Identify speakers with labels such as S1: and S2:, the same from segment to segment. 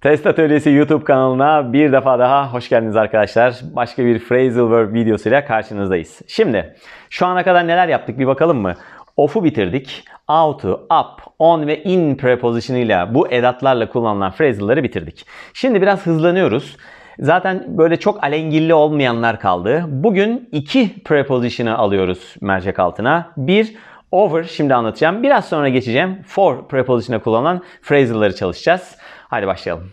S1: Test Atölyesi YouTube kanalına bir defa daha hoş geldiniz arkadaşlar. Başka bir phrasal verb videosuyla karşınızdayız. Şimdi şu ana kadar neler yaptık bir bakalım mı? Off'u bitirdik. Out, up, on ve in preposition'ıyla bu edatlarla kullanılan phrasal'ları bitirdik. Şimdi biraz hızlanıyoruz. Zaten böyle çok alengilli olmayanlar kaldı. Bugün iki preposition'ı alıyoruz mercek altına. Bir over şimdi anlatacağım. Biraz sonra geçeceğim. For preposition'a kullanılan phrasal'ları çalışacağız. Hadi başlayalım.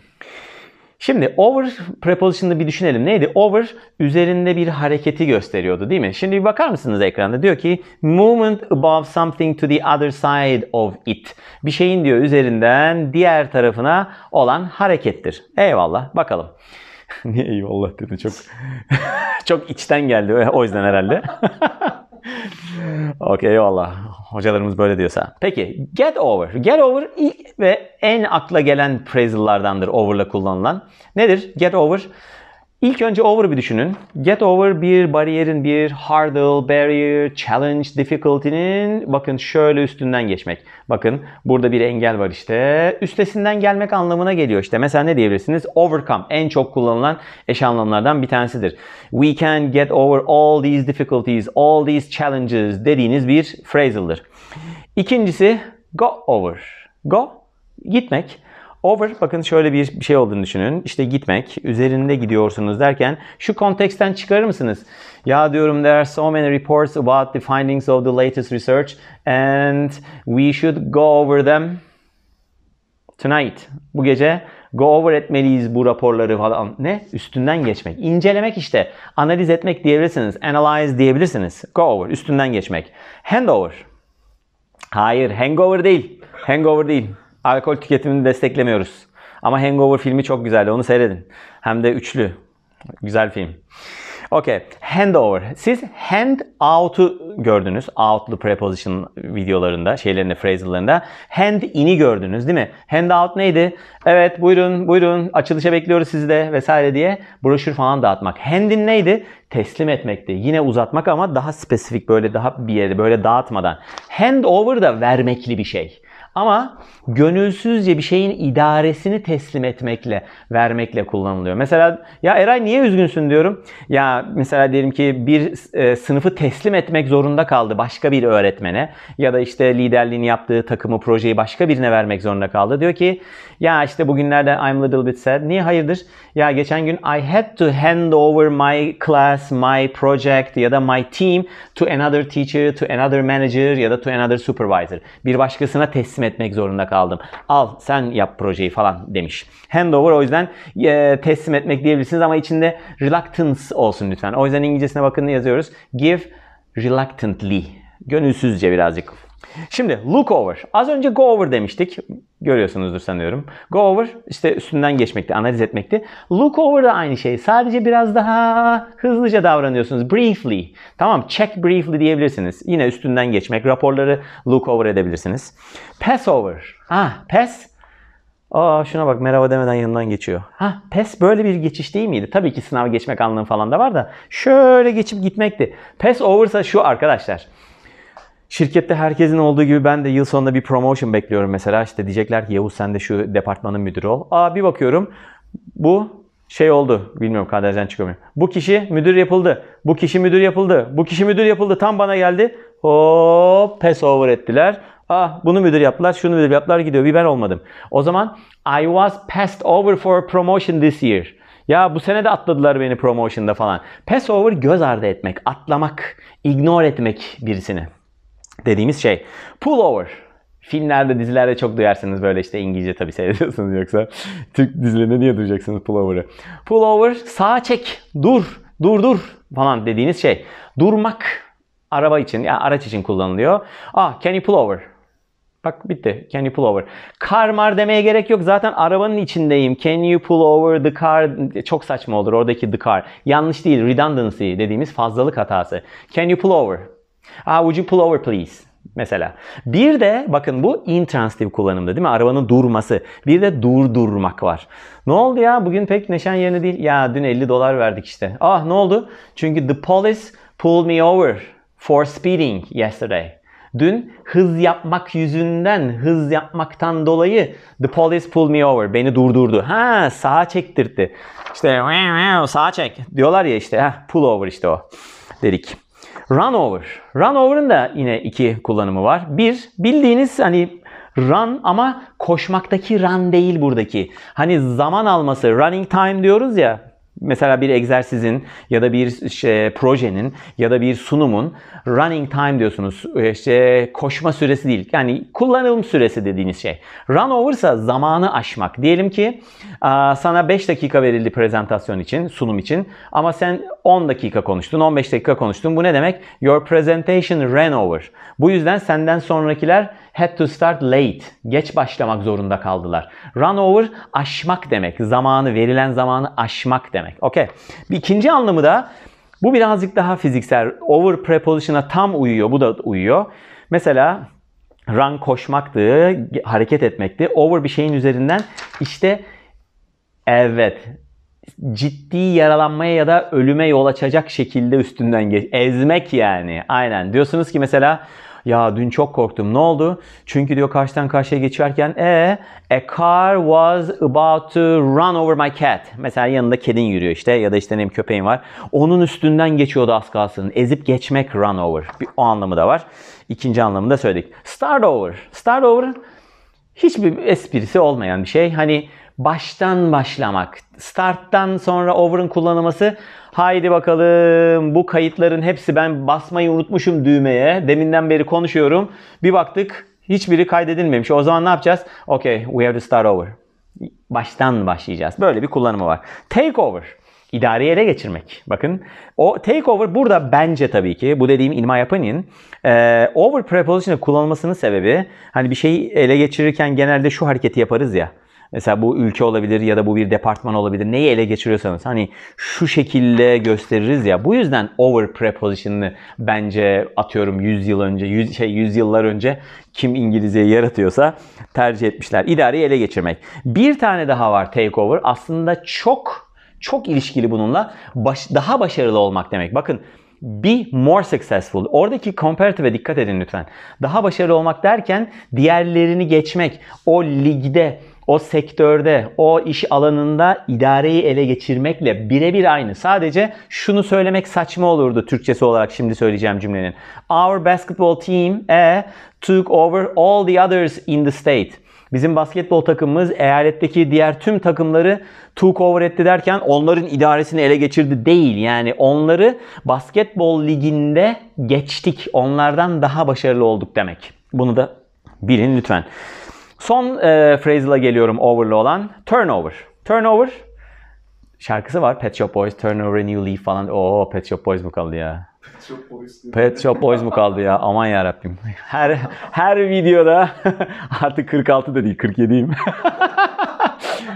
S1: Şimdi over preposition'ı bir düşünelim. Neydi? Over üzerinde bir hareketi gösteriyordu değil mi? Şimdi bir bakar mısınız ekranda? Diyor ki movement above something to the other side of it. Bir şeyin diyor üzerinden diğer tarafına olan harekettir. Eyvallah. Bakalım. Niye eyvallah dedi çok çok içten geldi o yüzden herhalde. Okey eyvallah. Hocalarımız böyle diyorsa. Peki get over. Get over ilk ve en akla gelen appraisal'lardandır over'la kullanılan. Nedir? Get over İlk önce over bir düşünün. Get over bir bariyerin bir hurdle, barrier, challenge, difficulty'nin bakın şöyle üstünden geçmek. Bakın burada bir engel var işte. Üstesinden gelmek anlamına geliyor işte. Mesela ne diyebilirsiniz? Overcome en çok kullanılan eş anlamlardan bir tanesidir. We can get over all these difficulties, all these challenges dediğiniz bir phrasal'dır. İkincisi go over. Go gitmek. Over bakın şöyle bir şey olduğunu düşünün. İşte gitmek, üzerinde gidiyorsunuz derken şu konteksten çıkarır mısınız? Ya diyorum there are so many reports about the findings of the latest research and we should go over them tonight. Bu gece go over etmeliyiz bu raporları falan. Ne? Üstünden geçmek. İncelemek işte. Analiz etmek diyebilirsiniz. Analyze diyebilirsiniz. Go over. Üstünden geçmek. Handover. Hayır. Hangover değil. Hangover değil alkol tüketimini desteklemiyoruz. Ama Hangover filmi çok güzeldi. Onu seyredin. Hem de üçlü. Güzel film. Okey. Handover. Siz hand out'u gördünüz. Out'lu preposition videolarında, şeylerinde, phrasal'larında. Hand in'i gördünüz değil mi? Hand out neydi? Evet buyurun buyurun açılışa bekliyoruz sizi de vesaire diye broşür falan dağıtmak. Hand in neydi? Teslim etmekti. Yine uzatmak ama daha spesifik böyle daha bir yere böyle dağıtmadan. Hand over da vermekli bir şey. Ama gönülsüzce bir şeyin idaresini teslim etmekle, vermekle kullanılıyor. Mesela ya Eray niye üzgünsün diyorum. Ya mesela diyelim ki bir e, sınıfı teslim etmek zorunda kaldı başka bir öğretmene ya da işte liderliğini yaptığı takımı, projeyi başka birine vermek zorunda kaldı. Diyor ki ya işte bugünlerde I'm a little bit sad. Niye hayırdır? Ya geçen gün I had to hand over my class, my project ya da my team to another teacher, to another manager ya da to another supervisor. Bir başkasına teslim etmek zorunda kaldım. Al sen yap projeyi falan demiş. Handover o yüzden e, teslim etmek diyebilirsiniz ama içinde reluctance olsun lütfen. O yüzden İngilizcesine bakın yazıyoruz. Give reluctantly. Gönülsüzce birazcık Şimdi look over. Az önce go over demiştik. Görüyorsunuzdur sanıyorum. Go over işte üstünden geçmekti, analiz etmekti. Look over da aynı şey. Sadece biraz daha hızlıca davranıyorsunuz. Briefly. Tamam check briefly diyebilirsiniz. Yine üstünden geçmek. Raporları look over edebilirsiniz. Pass over. Ha, pass. Aa şuna bak merhaba demeden yanından geçiyor. Ha pass böyle bir geçiş değil miydi? Tabii ki sınav geçmek anlamı falan da var da şöyle geçip gitmekti. Pes oversa şu arkadaşlar. Şirkette herkesin olduğu gibi ben de yıl sonunda bir promotion bekliyorum mesela. İşte diyecekler ki Yavuz sen de şu departmanın müdürü ol. Aa bir bakıyorum bu şey oldu. Bilmiyorum kaderden çıkamıyor. Bu kişi müdür yapıldı. Bu kişi müdür yapıldı. Bu kişi müdür yapıldı. Tam bana geldi. Hop pass over ettiler. Ah bunu müdür yaptılar, şunu müdür yaptılar gidiyor. Bir ben olmadım. O zaman I was passed over for promotion this year. Ya bu sene de atladılar beni promotion'da falan. Pass over göz ardı etmek, atlamak, ignore etmek birisini dediğimiz şey. Pullover. Filmlerde, dizilerde çok duyarsınız böyle işte İngilizce tabii seyrediyorsunuz yoksa Türk dizilerinde diye duyacaksınız pullover'ı. Pullover sağa çek, dur, dur dur falan dediğiniz şey. Durmak araba için, yani araç için kullanılıyor. Ah, can you pull over? Bak bitti. Can you pull over? Car mar demeye gerek yok. Zaten arabanın içindeyim. Can you pull over the car? Çok saçma olur oradaki the car. Yanlış değil. Redundancy dediğimiz fazlalık hatası. Can you pull over? Ah, would you pull over please? Mesela. Bir de bakın bu intransitif kullanımda değil mi? Arabanın durması. Bir de durdurmak var. Ne oldu ya? Bugün pek neşen yerine değil. Ya dün 50 dolar verdik işte. Ah ne oldu? Çünkü the police pulled me over for speeding yesterday. Dün hız yapmak yüzünden, hız yapmaktan dolayı the police pulled me over. Beni durdurdu. Ha sağa çektirdi. İşte sağa çek diyorlar ya işte. Ha pull over işte o dedik. Runover. Runover'ın da yine iki kullanımı var. Bir, bildiğiniz hani run ama koşmaktaki run değil buradaki. Hani zaman alması running time diyoruz ya mesela bir egzersizin ya da bir şey, projenin ya da bir sunumun running time diyorsunuz. İşte koşma süresi değil. Yani kullanım süresi dediğiniz şey. Run over'sa zamanı aşmak. Diyelim ki sana 5 dakika verildi prezentasyon için, sunum için ama sen 10 dakika konuştun, 15 dakika konuştun. Bu ne demek? Your presentation ran over. Bu yüzden senden sonrakiler had to start late. Geç başlamak zorunda kaldılar. Run over aşmak demek. Zamanı, verilen zamanı aşmak demek. Okey. Bir ikinci anlamı da bu birazcık daha fiziksel. Over preposition'a tam uyuyor. Bu da uyuyor. Mesela run koşmaktı, hareket etmekti. Over bir şeyin üzerinden işte evet ciddi yaralanmaya ya da ölüme yol açacak şekilde üstünden geç. Ezmek yani. Aynen. Diyorsunuz ki mesela ya dün çok korktum. Ne oldu? Çünkü diyor karşıdan karşıya geçerken e a car was about to run over my cat. Mesela yanında kedin yürüyor işte ya da işte benim köpeğim var. Onun üstünden geçiyordu az kalsın. Ezip geçmek run over. Bir, o anlamı da var. İkinci anlamını da söyledik. Start over. Start over hiçbir esprisi olmayan bir şey. Hani baştan başlamak. Starttan sonra over'ın kullanılması. Haydi bakalım bu kayıtların hepsi ben basmayı unutmuşum düğmeye. Deminden beri konuşuyorum. Bir baktık hiçbiri kaydedilmemiş. O zaman ne yapacağız? Okay, we have to start over. Baştan başlayacağız. Böyle bir kullanımı var. Take over idareyi ele geçirmek. Bakın o takeover burada bence tabii ki bu dediğim inma yapanın e, over preposition'ın kullanılmasının sebebi hani bir şeyi ele geçirirken genelde şu hareketi yaparız ya. Mesela bu ülke olabilir ya da bu bir departman olabilir. Neyi ele geçiriyorsanız hani şu şekilde gösteririz ya. Bu yüzden over preposition'ını bence atıyorum 100 yıl önce, 100, şey 100 yıllar önce kim İngilizceyi yaratıyorsa tercih etmişler. İdareyi ele geçirmek. Bir tane daha var take over. Aslında çok çok ilişkili bununla baş, daha başarılı olmak demek. Bakın be more successful. Oradaki comparative'e dikkat edin lütfen. Daha başarılı olmak derken diğerlerini geçmek, o ligde o sektörde, o iş alanında idareyi ele geçirmekle birebir aynı. Sadece şunu söylemek saçma olurdu Türkçesi olarak şimdi söyleyeceğim cümlenin. Our basketball team e, took over all the others in the state. Bizim basketbol takımımız eyaletteki diğer tüm takımları took over etti derken onların idaresini ele geçirdi değil. Yani onları basketbol liginde geçtik. Onlardan daha başarılı olduk demek. Bunu da bilin lütfen. Son e, phrase'la geliyorum over'lı olan. Turnover. Turnover. Şarkısı var Pet Shop Boys, Turnover New Leaf falan. Oo Pet Shop Boys mu kaldı ya? Pet Shop Boys. Pet mu kaldı ya? Aman ya Her her videoda artık 46 da değil 47'yim.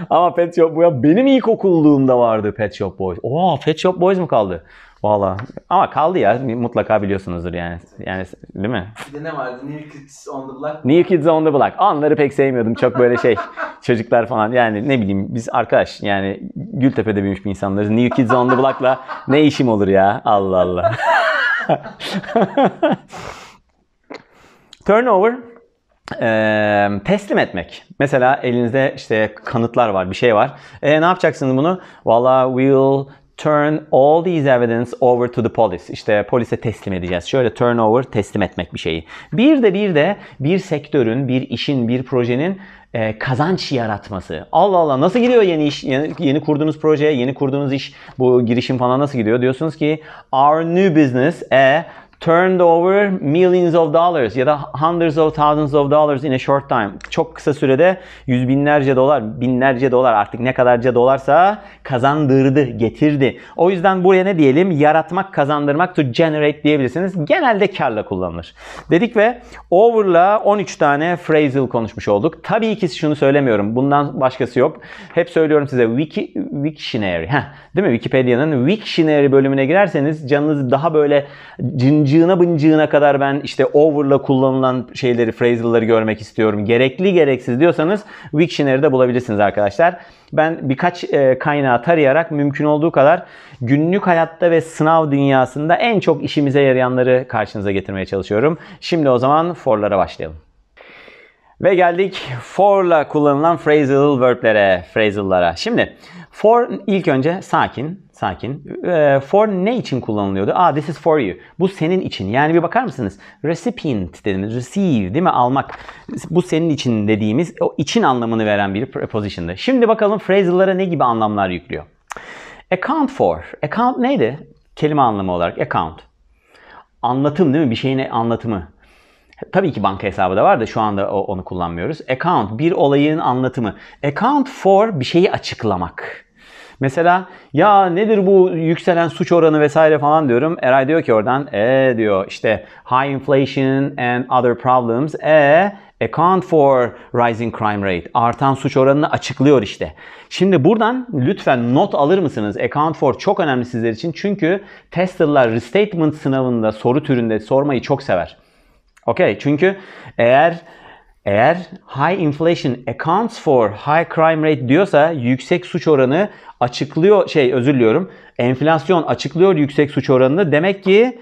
S1: Ama Pet Shop Boys benim ilkokulluğumda vardı Pet Shop Boys. Oo Pet Shop Boys mu kaldı? Valla. Ama kaldı ya. Mutlaka biliyorsunuzdur yani. Yani değil mi? Bir de ne vardı? New Kids on the Block. New Kids on the Block. Onları pek sevmiyordum. Çok böyle şey. çocuklar falan. Yani ne bileyim biz arkadaş yani Gültepe'de büyümüş bir insanlarız. New Kids on the Block'la ne işim olur ya? Allah Allah. Turnover e, teslim etmek. Mesela elinizde işte kanıtlar var, bir şey var. E, ne yapacaksınız bunu? Valla we'll turn all these evidence over to the police. İşte polise teslim edeceğiz. Şöyle turn over teslim etmek bir şeyi. Bir de bir de bir sektörün, bir işin, bir projenin e, kazanç yaratması. Allah Allah nasıl gidiyor yeni iş, yeni, yeni kurduğunuz proje, yeni kurduğunuz iş, bu girişim falan nasıl gidiyor? Diyorsunuz ki our new business a e, turned over millions of dollars ya da hundreds of thousands of dollars in a short time. Çok kısa sürede yüz binlerce dolar, binlerce dolar artık ne kadarca dolarsa kazandırdı, getirdi. O yüzden buraya ne diyelim? Yaratmak, kazandırmak to generate diyebilirsiniz. Genelde karla kullanılır. Dedik ve over'la 13 tane phrasal konuşmuş olduk. Tabii ki şunu söylemiyorum. Bundan başkası yok. Hep söylüyorum size Wiki, Wiktionary. Heh, değil mi? Wikipedia'nın Wiktionary bölümüne girerseniz canınız daha böyle cinci ıncığına bıncığına kadar ben işte over'la kullanılan şeyleri, phrasal'ları görmek istiyorum. Gerekli gereksiz diyorsanız Wiktionary'de bulabilirsiniz arkadaşlar. Ben birkaç e, kaynağı tarayarak mümkün olduğu kadar günlük hayatta ve sınav dünyasında en çok işimize yarayanları karşınıza getirmeye çalışıyorum. Şimdi o zaman for'lara başlayalım. Ve geldik for'la kullanılan phrasal verb'lere, phrasal'lara. Şimdi For ilk önce sakin, sakin. Ee, for ne için kullanılıyordu? Ah this is for you. Bu senin için. Yani bir bakar mısınız? Recipient dediğimiz receive değil mi? Almak. Bu senin için dediğimiz o için anlamını veren bir preposition'dı. Şimdi bakalım phrasal'lara ne gibi anlamlar yüklüyor. Account for. Account neydi? Kelime anlamı olarak account. Anlatım değil mi? Bir şeyin anlatımı. Tabii ki banka hesabı da var da şu anda onu kullanmıyoruz. Account bir olayın anlatımı. Account for bir şeyi açıklamak. Mesela ya nedir bu yükselen suç oranı vesaire falan diyorum. Eray diyor ki oradan e diyor işte high inflation and other problems e account for rising crime rate artan suç oranını açıklıyor işte. Şimdi buradan lütfen not alır mısınız? Account for çok önemli sizler için çünkü testerlar restatement sınavında soru türünde sormayı çok sever. Okey çünkü eğer eğer high inflation accounts for high crime rate diyorsa yüksek suç oranı açıklıyor şey özür diliyorum. Enflasyon açıklıyor yüksek suç oranını. Demek ki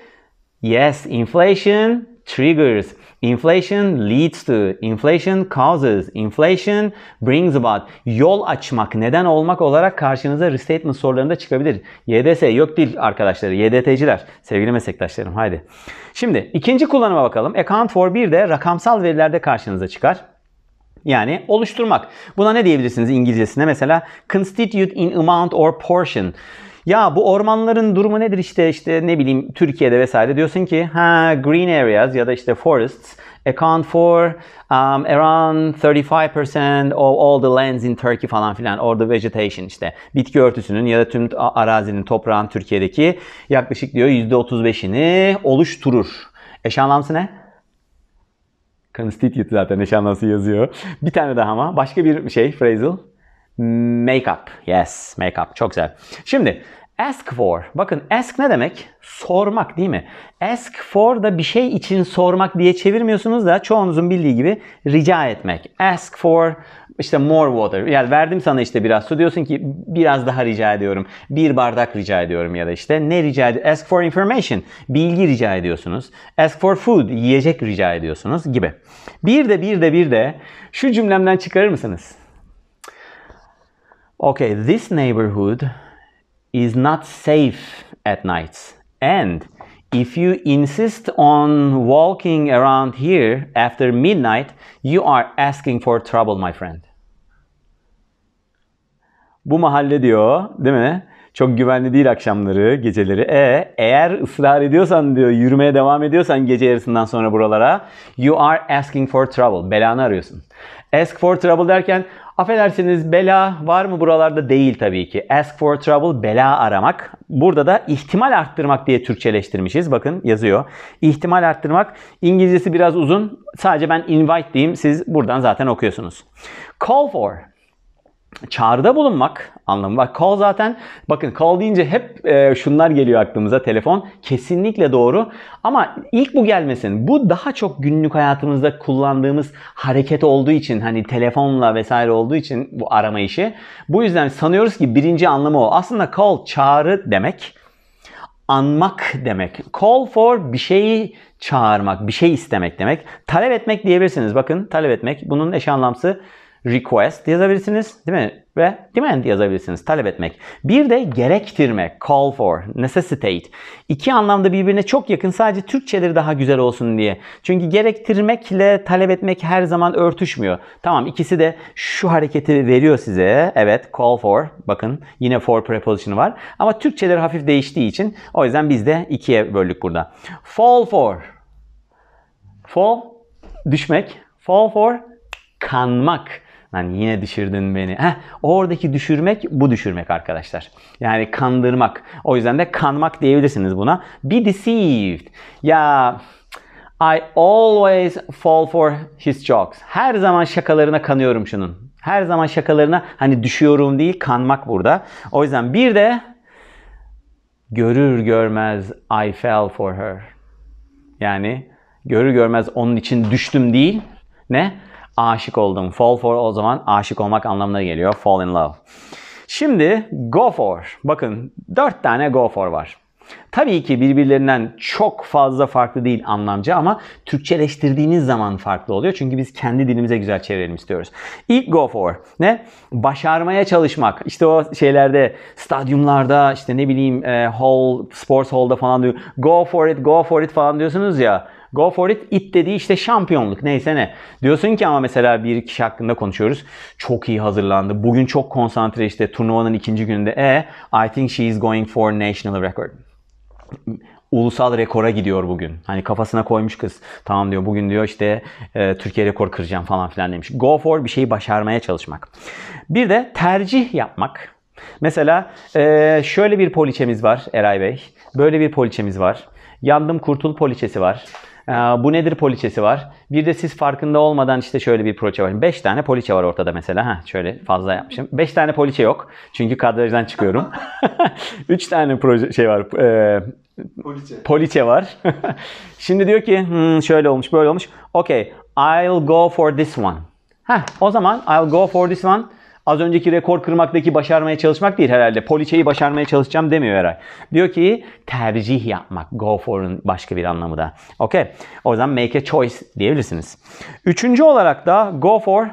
S1: yes inflation triggers. Inflation leads to, inflation causes, inflation brings about. Yol açmak, neden olmak olarak karşınıza restatement sorularında çıkabilir. YDS yok değil arkadaşlar. YDT'ciler, sevgili meslektaşlarım haydi. Şimdi ikinci kullanıma bakalım. Account for bir de rakamsal verilerde karşınıza çıkar. Yani oluşturmak. Buna ne diyebilirsiniz İngilizcesine? Mesela constitute in amount or portion. Ya bu ormanların durumu nedir işte işte ne bileyim Türkiye'de vesaire diyorsun ki ha green areas ya da işte forests account for um, around 35% of all the lands in Turkey falan filan or the vegetation işte bitki örtüsünün ya da tüm arazinin toprağın Türkiye'deki yaklaşık diyor %35'ini oluşturur. Eş anlamsı ne? Constitute zaten eş anlamsı yazıyor. Bir tane daha ama başka bir şey phrasal. Makeup. Yes, makeup. Çok güzel. Şimdi ask for. Bakın ask ne demek? Sormak değil mi? Ask for da bir şey için sormak diye çevirmiyorsunuz da çoğunuzun bildiği gibi rica etmek. Ask for işte more water. Yani verdim sana işte biraz su diyorsun ki biraz daha rica ediyorum. Bir bardak rica ediyorum ya da işte ne rica ediyorum? Ask for information. Bilgi rica ediyorsunuz. Ask for food. Yiyecek rica ediyorsunuz gibi. Bir de bir de bir de şu cümlemden çıkarır mısınız? okay, this neighborhood is not safe at nights. And if you insist on walking around here after midnight, you are asking for trouble my friend. Bu mahalle diyor, değil mi? Çok güvenli değil akşamları, geceleri. E, eğer ısrar ediyorsan diyor, yürümeye devam ediyorsan gece yarısından sonra buralara, you are asking for trouble. Belanı arıyorsun. Ask for trouble derken Affedersiniz bela var mı buralarda değil tabii ki. Ask for trouble bela aramak. Burada da ihtimal arttırmak diye Türkçeleştirmişiz. Bakın yazıyor. İhtimal arttırmak. İngilizcesi biraz uzun. Sadece ben invite diyeyim. Siz buradan zaten okuyorsunuz. Call for çağrıda bulunmak anlamı var. Call zaten bakın call deyince hep e, şunlar geliyor aklımıza telefon. Kesinlikle doğru ama ilk bu gelmesin. Bu daha çok günlük hayatımızda kullandığımız hareket olduğu için hani telefonla vesaire olduğu için bu arama işi. Bu yüzden sanıyoruz ki birinci anlamı o. Aslında call çağrı demek. Anmak demek. Call for bir şeyi çağırmak, bir şey istemek demek. Talep etmek diyebilirsiniz. Bakın talep etmek. Bunun eş anlamsı request yazabilirsiniz değil mi? Ve demand yazabilirsiniz. Talep etmek. Bir de gerektirme. Call for. Necessitate. İki anlamda birbirine çok yakın. Sadece Türkçeleri daha güzel olsun diye. Çünkü gerektirmekle talep etmek her zaman örtüşmüyor. Tamam ikisi de şu hareketi veriyor size. Evet call for. Bakın yine for preposition var. Ama Türkçeleri hafif değiştiği için o yüzden biz de ikiye böldük burada. Fall for. Fall düşmek. Fall for kanmak. Hani yine düşürdün beni. Heh, oradaki düşürmek bu düşürmek arkadaşlar. Yani kandırmak. O yüzden de kanmak diyebilirsiniz buna. Be deceived. Ya I always fall for his jokes. Her zaman şakalarına kanıyorum şunun. Her zaman şakalarına hani düşüyorum değil kanmak burada. O yüzden bir de görür görmez I fell for her. Yani görür görmez onun için düştüm değil. Ne? Aşık oldum. Fall for o zaman aşık olmak anlamına geliyor. Fall in love. Şimdi go for. Bakın dört tane go for var. Tabii ki birbirlerinden çok fazla farklı değil anlamca ama Türkçeleştirdiğiniz zaman farklı oluyor. Çünkü biz kendi dilimize güzel çevirelim istiyoruz. İlk go for ne? Başarmaya çalışmak. İşte o şeylerde, stadyumlarda, işte ne bileyim e, hall, sports hall'da falan diyor. Go for it, go for it falan diyorsunuz ya. Go for it. It dediği işte şampiyonluk. Neyse ne. Diyorsun ki ama mesela bir kişi hakkında konuşuyoruz. Çok iyi hazırlandı. Bugün çok konsantre işte turnuvanın ikinci gününde. E, I think she is going for national record ulusal rekora gidiyor bugün. Hani kafasına koymuş kız. Tamam diyor bugün diyor işte e, Türkiye rekor kıracağım falan filan demiş. Go for bir şeyi başarmaya çalışmak. Bir de tercih yapmak. Mesela e, şöyle bir poliçemiz var Eray Bey. Böyle bir poliçemiz var. Yandım kurtul poliçesi var. Ee, bu nedir poliçesi var. Bir de siz farkında olmadan işte şöyle bir poliçe var. 5 tane poliçe var ortada mesela. Ha şöyle fazla yapmışım. 5 tane poliçe yok. Çünkü kadrajdan çıkıyorum. 3 tane proje şey var. E, poliçe. poliçe var. Şimdi diyor ki hmm, şöyle olmuş böyle olmuş. Okay, I'll go for this one. Ha o zaman I'll go for this one az önceki rekor kırmaktaki başarmaya çalışmak değil herhalde. Poliçeyi başarmaya çalışacağım demiyor herhalde. Diyor ki tercih yapmak. Go for'un başka bir anlamı da. Okey. O yüzden make a choice diyebilirsiniz. Üçüncü olarak da go for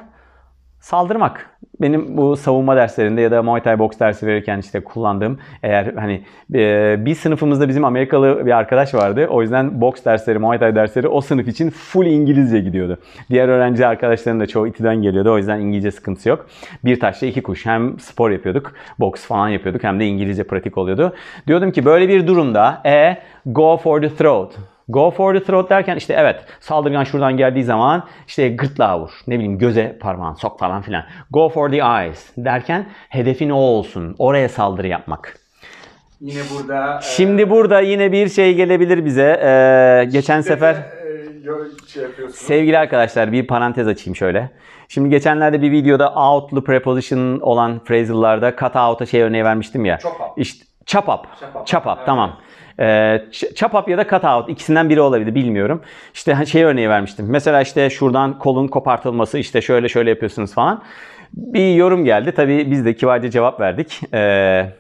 S1: saldırmak. Benim bu savunma derslerinde ya da Muay Thai boks dersi verirken işte kullandığım eğer hani e, bir sınıfımızda bizim Amerikalı bir arkadaş vardı. O yüzden boks dersleri, Muay Thai dersleri o sınıf için full İngilizce gidiyordu. Diğer öğrenci arkadaşların da çoğu İTÜ'den geliyordu. O yüzden İngilizce sıkıntısı yok. Bir taşla iki kuş. Hem spor yapıyorduk, boks falan yapıyorduk hem de İngilizce pratik oluyordu. Diyordum ki böyle bir durumda e go for the throat. Go for the throat derken işte evet saldırgan şuradan geldiği zaman işte gırtlağa vur. Ne bileyim göze parmağın sok falan filan. Go for the eyes derken hedefin o olsun. Oraya saldırı yapmak. Yine burada. E, Şimdi e, burada yine bir şey gelebilir bize. Ee, geçen sefer e, şey sevgili arkadaşlar bir parantez açayım şöyle. Şimdi geçenlerde bir videoda outlu preposition olan phrasal'larda cut out'a şey örneği vermiştim ya. Çok İşte, Chop up. Chop up. Chop up. Evet. Tamam. E, chop up ya da cut out ikisinden biri olabilir bilmiyorum. İşte şey örneği vermiştim. Mesela işte şuradan kolun kopartılması işte şöyle şöyle yapıyorsunuz falan. Bir yorum geldi. Tabii biz de kibarca cevap verdik. Eee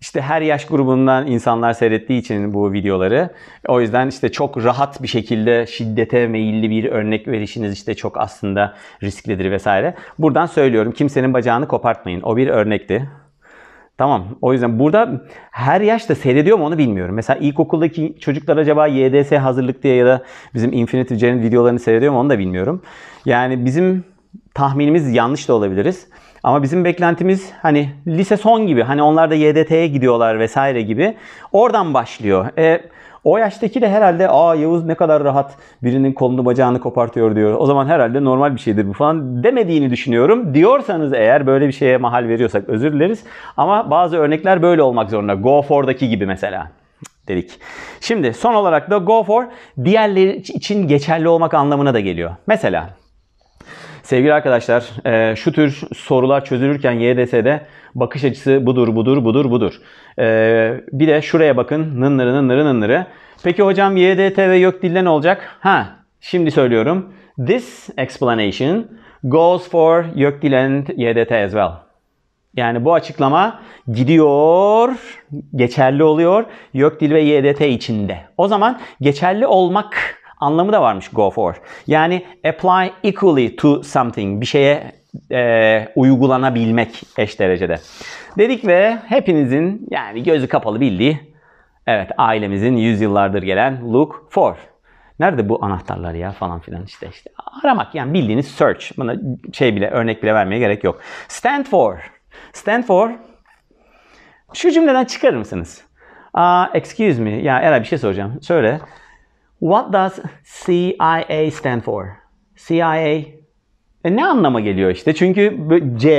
S1: işte her yaş grubundan insanlar seyrettiği için bu videoları. O yüzden işte çok rahat bir şekilde şiddete meyilli bir örnek verişiniz işte çok aslında risklidir vesaire. Buradan söylüyorum kimsenin bacağını kopartmayın. O bir örnekti. Tamam. O yüzden burada her yaşta seyrediyor mu onu bilmiyorum. Mesela ilkokuldaki çocuklar acaba YDS hazırlık diye ya da bizim Infinitive Gen'in videolarını seyrediyor mu onu da bilmiyorum. Yani bizim tahminimiz yanlış da olabiliriz. Ama bizim beklentimiz hani lise son gibi hani onlar da YDT'ye gidiyorlar vesaire gibi. Oradan başlıyor. E, o yaştaki de herhalde aa Yavuz ne kadar rahat birinin kolunu bacağını kopartıyor diyor. O zaman herhalde normal bir şeydir bu falan demediğini düşünüyorum. Diyorsanız eğer böyle bir şeye mahal veriyorsak özür dileriz. Ama bazı örnekler böyle olmak zorunda. Go for'daki gibi mesela dedik. Şimdi son olarak da go for diğerleri için geçerli olmak anlamına da geliyor. Mesela Sevgili arkadaşlar e, şu tür sorular çözülürken YDS'de bakış açısı budur budur budur budur. E, bir de şuraya bakın nınları nınları nınları. Peki hocam YDT ve YÖK dilde ne olacak? Ha şimdi söylüyorum. This explanation goes for YÖK dil and YDT as well. Yani bu açıklama gidiyor, geçerli oluyor YÖK dil ve YDT içinde. O zaman geçerli olmak anlamı da varmış go for. Yani apply equally to something. Bir şeye e, uygulanabilmek eş derecede. Dedik ve hepinizin yani gözü kapalı bildiği evet ailemizin yüzyıllardır gelen look for. Nerede bu anahtarlar ya falan filan işte işte aramak yani bildiğiniz search. Buna şey bile örnek bile vermeye gerek yok. Stand for. Stand for şu cümleden çıkarır mısınız? Aa, excuse me. Ya Eray bir şey soracağım. Söyle. What does CIA stand for? CIA e ne anlama geliyor işte? Çünkü C,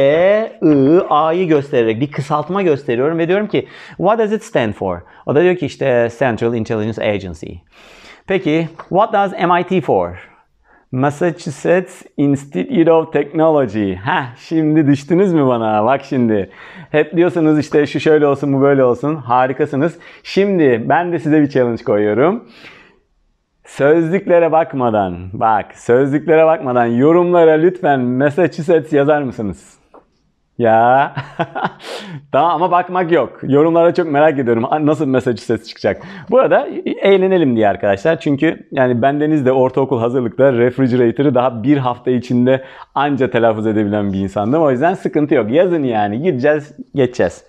S1: I, A'yı göstererek bir kısaltma gösteriyorum ve diyorum ki What does it stand for? O da diyor ki işte Central Intelligence Agency. Peki What does MIT for? Massachusetts Institute of Technology. Ha şimdi düştünüz mü bana? Bak şimdi. Hep diyorsunuz işte şu şöyle olsun bu böyle olsun. Harikasınız. Şimdi ben de size bir challenge koyuyorum. Sözlüklere bakmadan, bak sözlüklere bakmadan yorumlara lütfen Massachusetts yazar mısınız? Ya. Daha ama bakmak yok. Yorumlara çok merak ediyorum. Nasıl mesaj ses çıkacak? Bu arada eğlenelim diye arkadaşlar. Çünkü yani bendeniz de ortaokul hazırlıkta refrigerator'ı daha bir hafta içinde anca telaffuz edebilen bir insandım. O yüzden sıkıntı yok. Yazın yani. Gireceğiz, geçeceğiz.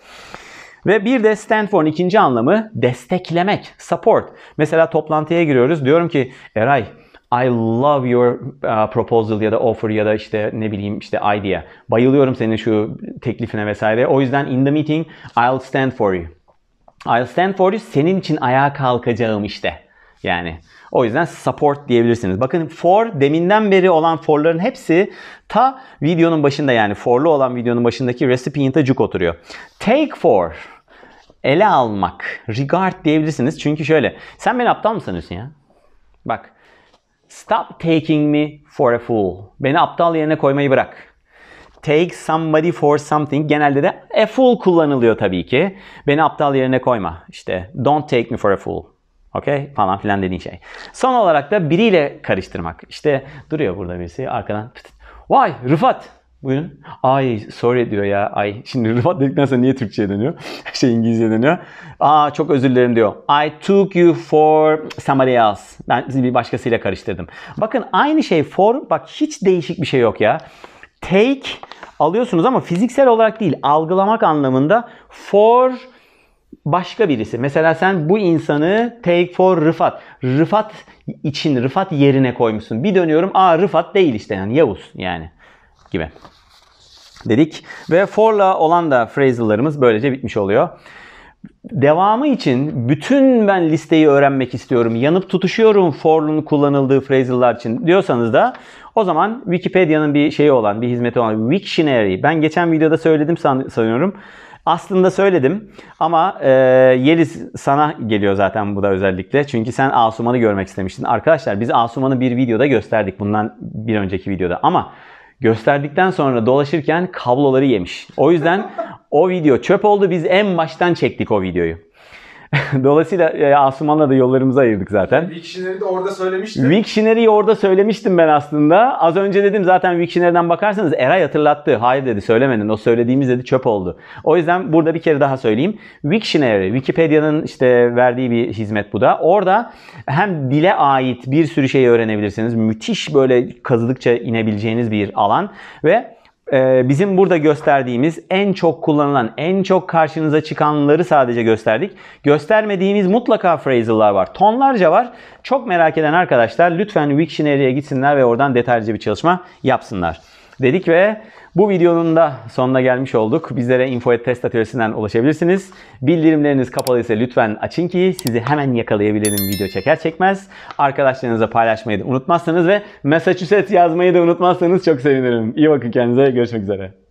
S1: Ve bir de stand forun ikinci anlamı desteklemek, support. Mesela toplantıya giriyoruz. Diyorum ki Eray I love your uh, proposal ya da offer ya da işte ne bileyim işte idea. Bayılıyorum senin şu teklifine vesaire. O yüzden in the meeting I'll stand for you. I'll stand for you senin için ayağa kalkacağım işte. Yani o yüzden support diyebilirsiniz. Bakın for deminden beri olan forların hepsi ta videonun başında yani forlu olan videonun başındaki recipient'e cuk oturuyor. Take for ele almak, regard diyebilirsiniz. Çünkü şöyle, sen beni aptal mı sanıyorsun ya? Bak, stop taking me for a fool. Beni aptal yerine koymayı bırak. Take somebody for something genelde de a fool kullanılıyor tabii ki. Beni aptal yerine koyma. İşte don't take me for a fool. Okey falan filan dediğin şey. Son olarak da biriyle karıştırmak. İşte duruyor burada birisi arkadan. Vay Rıfat Buyurun. Ay sorry diyor ya. Ay şimdi Rıfat dedikten sonra niye Türkçe'ye dönüyor? şey İngilizce'ye dönüyor. Aa çok özür dilerim diyor. I took you for somebody else. Ben sizi bir başkasıyla karıştırdım. Bakın aynı şey for bak hiç değişik bir şey yok ya. Take alıyorsunuz ama fiziksel olarak değil algılamak anlamında for başka birisi. Mesela sen bu insanı take for Rıfat. Rıfat için Rıfat yerine koymuşsun. Bir dönüyorum. Aa Rıfat değil işte yani Yavuz yani gibi dedik. Ve for'la olan da phrasal'larımız böylece bitmiş oluyor. Devamı için bütün ben listeyi öğrenmek istiyorum. Yanıp tutuşuyorum for'un kullanıldığı phrasal'lar için diyorsanız da o zaman Wikipedia'nın bir şeyi olan, bir hizmeti olan Wiktionary. Ben geçen videoda söyledim san sanıyorum. Aslında söyledim ama e, Yeliz sana geliyor zaten bu da özellikle. Çünkü sen Asuman'ı görmek istemiştin. Arkadaşlar biz Asuman'ı bir videoda gösterdik bundan bir önceki videoda ama gösterdikten sonra dolaşırken kabloları yemiş. O yüzden o video çöp oldu. Biz en baştan çektik o videoyu. Dolayısıyla e, Asuman'la da yollarımızı ayırdık zaten. Wiktionary'i de orada söylemiştim. Wiktionary'i orada söylemiştim ben aslında. Az önce dedim zaten Wiktionary'den bakarsanız Eray hatırlattı. Hayır dedi söylemedin. O söylediğimiz dedi çöp oldu. O yüzden burada bir kere daha söyleyeyim. Wiktionary, Wikipedia'nın işte verdiği bir hizmet bu da. Orada hem dile ait bir sürü şey öğrenebilirsiniz. Müthiş böyle kazıdıkça inebileceğiniz bir alan ve ee, bizim burada gösterdiğimiz en çok kullanılan, en çok karşınıza çıkanları sadece gösterdik. Göstermediğimiz mutlaka phrasal'lar var. Tonlarca var. Çok merak eden arkadaşlar lütfen Wiktionary'e gitsinler ve oradan detaylıca bir çalışma yapsınlar dedik ve bu videonun da sonuna gelmiş olduk. Bizlere info.test adresinden ulaşabilirsiniz. Bildirimleriniz kapalı ise lütfen açın ki sizi hemen yakalayabilirim video çeker çekmez. Arkadaşlarınıza paylaşmayı da unutmazsanız ve Massachusetts yazmayı da unutmazsanız çok sevinirim. İyi bakın kendinize. Görüşmek üzere.